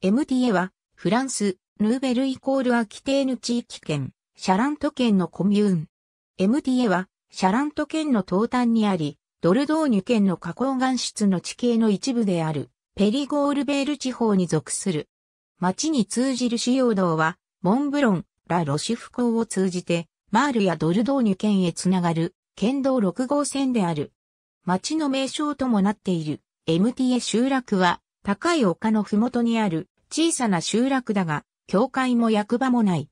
MTA は、フランス、ヌーベルイコールアキテーヌ地域圏、シャラント県のコミューン。MTA は、シャラント県の東端にあり、ドルドーニュ県の花崗岩質の地形の一部である、ペリゴールベール地方に属する。町に通じる主要道は、モンブロン、ラ・ロシフ港を通じて、マールやドルドーニュ県へつながる、県道6号線である。町の名称ともなっている、MTA 集落は、高い丘のふもとにある小さな集落だが、教会も役場もない。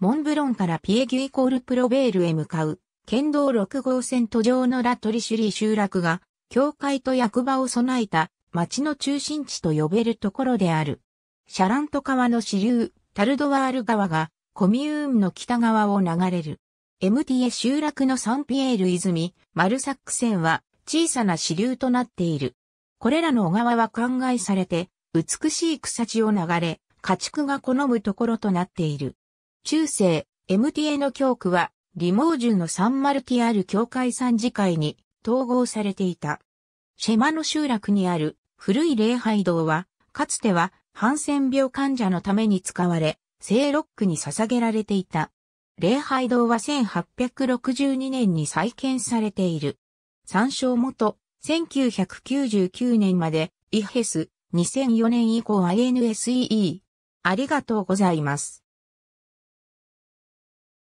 モンブロンからピエギュイコールプロベールへ向かう、県道6号線途上のラトリシュリー集落が、教会と役場を備えた町の中心地と呼べるところである。シャラント川の支流、タルドワール川が、コミューンの北側を流れる。MTA 集落のサンピエール泉、マルサック線は小さな支流となっている。これらの小川は灌漑されて、美しい草地を流れ、家畜が好むところとなっている。中世、MTA の教区は、リモージュのサンマルティアル教会参事会に統合されていた。シェマの集落にある古い礼拝堂は、かつてはハンセン病患者のために使われ、聖ロックに捧げられていた。礼拝堂は1862年に再建されている。参照元、1999年まで、イヘス、2004年以降は n s e e ありがとうございます。